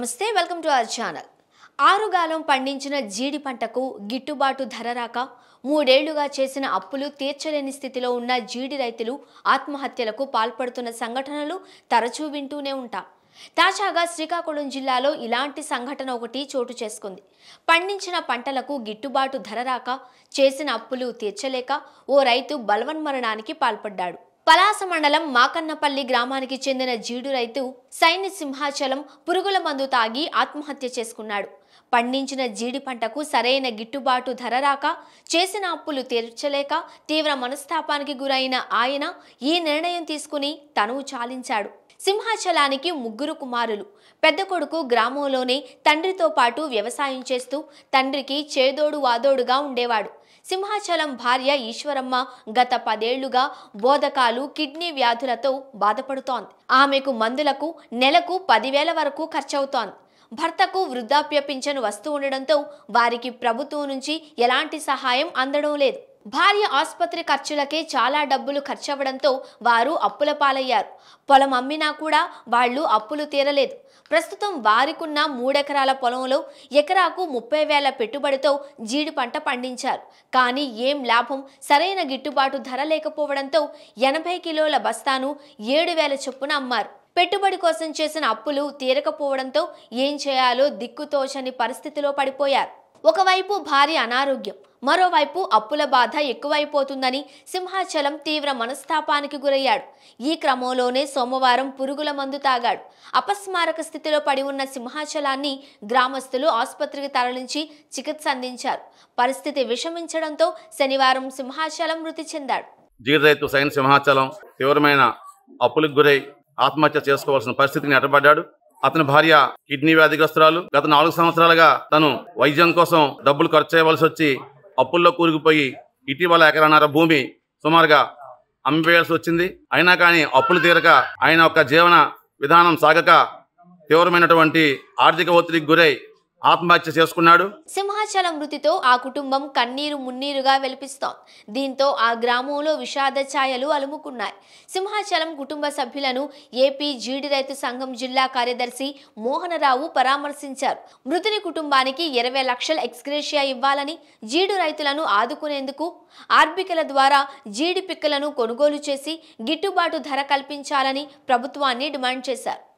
నమస్తే welcome to our channel ఆరుగాలం పండించిన జీడి పంటకు గిట్టుబాటు ధర రాక మూడేళ్లుగా చేసిన అప్పులు తీర్చలేని స్థితిలో ఉన్న జీడి రైతులు ఆత్మహత్యలకు పాల్పడుతున్న సంఘటనలు తరచూ వింటూనే ఉంటాం తాజాగా శ్రీకాకుళం జిల్లాలో ఇలాంటి సంఘటన ఒకటి చోటు చేసుకుంది పండించిన పంటలకు గిట్టుబాటు ధర రాక చేసిన అప్పులు తీర్చలేక ఓ రైతు బలవన్మరణానికి పాల్పడ్డాడు పలాస మండలం మాకన్నపల్లి గ్రామానికి చెందిన జీడు రైతు సైని సింహాచలం పురుగుల మందు తాగి ఆత్మహత్య చేసుకున్నాడు పండించిన జీడి పంటకు సరైన గిట్టుబాటు ధర రాక చేసిన అప్పులు తీర్చలేక తీవ్ర మనస్తాపానికి గురైన ఆయన ఈ నిర్ణయం తీసుకుని తనువు చాలించాడు సింహాచలానికి ముగ్గురు కుమారులు పెద్ద కొడుకు గ్రామంలోనే తండ్రితో పాటు వ్యవసాయం చేస్తూ తండ్రికి చేదోడు వాదోడుగా ఉండేవాడు సింహాచలం భార్య ఈశ్వరమ్మ గత పదేళ్లుగా బోధకాలు కిడ్నీ వ్యాధులతో బాధపడుతోంది ఆమెకు మందులకు నెలకు పదివేల వరకు ఖర్చవుతోంది భర్తకు వృద్ధాప్య పింఛను వస్తూ ఉండడంతో వారికి ప్రభుత్వం నుంచి ఎలాంటి సహాయం అందడం లేదు భార్య ఆసుపత్రి ఖర్చులకే చాలా డబ్బులు ఖర్చవ్వడంతో వారు అప్పుల పాలయ్యారు పొలం అమ్మినా కూడా వాళ్ళు అప్పులు తీరలేదు ప్రస్తుతం వారికున్న మూడెకరాల పొలంలో ఎకరాకు ముప్పై వేల పెట్టుబడితో జీడి పంట పండించారు కానీ ఏం లాభం సరైన గిట్టుబాటు ధర లేకపోవడంతో ఎనభై కిలోల బస్తాను ఏడు వేల చొప్పున అమ్మారు పెట్టుబడి కోసం చేసిన అప్పులు తీరకపోవడంతో ఏం చేయాలో దిక్కుతోచని పరిస్థితిలో పడిపోయారు ఒకవైపు భారీ అనారోగ్యం మరోవైపు అప్పుల బాధ ఎక్కువైపోతుందని సింహాచలం తీవ్ర మనస్తాపానికి గురయ్యాడు ఈ క్రమంలోనే సోమవారం పురుగుల మందు తాగాడు అపస్మారక స్థితిలో పడి ఉన్న సింహాచలాన్ని గ్రామస్తులు ఆసుపత్రికి తరలించి చికిత్స అందించారు పరిస్థితి విషమించడంతో శనివారం సింహాచలం మృతి చెందాడు జీవిత సైన్ సింహాచలం తీవ్రమైన అప్పులకు గురై ఆత్మహత్య చేసుకోవాల్సిన పరిస్థితిని ఎటబడ్డాడు అతని భార్య కిడ్నీ వ్యాధిగ్రస్తురాలు గత నాలుగు సంవత్సరాలుగా తను వైద్యం కోసం డబ్బులు ఖర్చు చేయవలసి వచ్చి అప్పుల్లో కూరుకుపోయి ఇటీవల ఎకరన్నర భూమి సుమారుగా అమ్మివేయాల్సి వచ్చింది అయినా కానీ అప్పులు తీరక ఆయన యొక్క జీవన విధానం సాగక తీవ్రమైనటువంటి ఆర్థిక ఒత్తిడికి గురై ఆత్మహత్య చేసుకున్నాడు సింహాచల మృతితో ఆ కుటుంబం కన్నీరు మున్నీరుగా వెలిపిస్తోంది దీంతో ఆ గ్రామంలో విషాద ఛాయలు అలుముకున్నాయి సింహాచలం కుటుంబ సభ్యులను ఏపీ జీడి రైతు సంఘం జిల్లా కార్యదర్శి మోహనరావు పరామర్శించారు మృతుని కుటుంబానికి ఇరవై లక్షల ఎక్స్గ్రేషియా ఇవ్వాలని జీడు రైతులను ఆదుకునేందుకు ఆర్బికల ద్వారా జీడి పిక్కలను కొనుగోలు చేసి గిట్టుబాటు ధర కల్పించాలని ప్రభుత్వాన్ని డిమాండ్ చేశారు